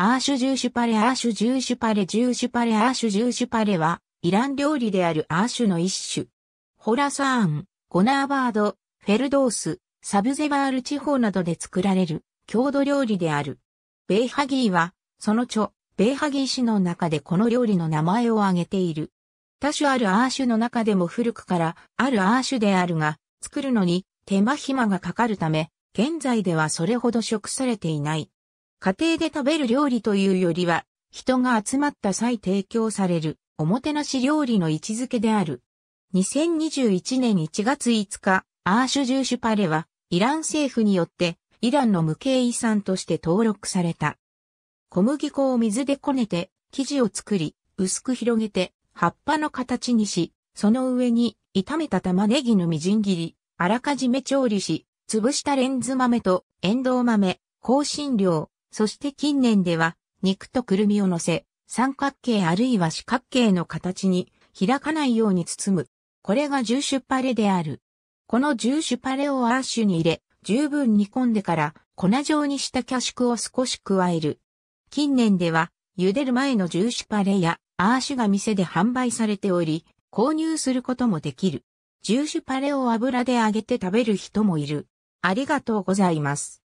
アーシュジューシュパレアーシュジューシュパレジューシュパレアーシュジューシュパレは、イラン料理であるアーシュの一種。ホラサーン、ゴナーバード、フェルドース、サブゼバール地方などで作られる、郷土料理である。ベイハギーは、その著、ベイハギー氏の中でこの料理の名前を挙げている。多種あるアーシュの中でも古くから、あるアーシュであるが、作るのに手間暇がかかるため、現在ではそれほど食されていない。家庭で食べる料理というよりは、人が集まった際提供される、おもてなし料理の位置づけである。2021年1月5日、アーシュ・ジューシュパレは、イラン政府によって、イランの無形遺産として登録された。小麦粉を水でこねて、生地を作り、薄く広げて、葉っぱの形にし、その上に、炒めた玉ねぎのみじん切り、あらかじめ調理し、潰したレンズ豆と、エンドウ豆、香辛料、そして近年では、肉とくるみを乗せ、三角形あるいは四角形の形に開かないように包む。これがジューシュパレである。このジューシュパレをアーシュに入れ、十分煮込んでから粉状にしたキャシクを少し加える。近年では、茹でる前のジューシュパレやアーシュが店で販売されており、購入することもできる。ジューシュパレを油で揚げて食べる人もいる。ありがとうございます。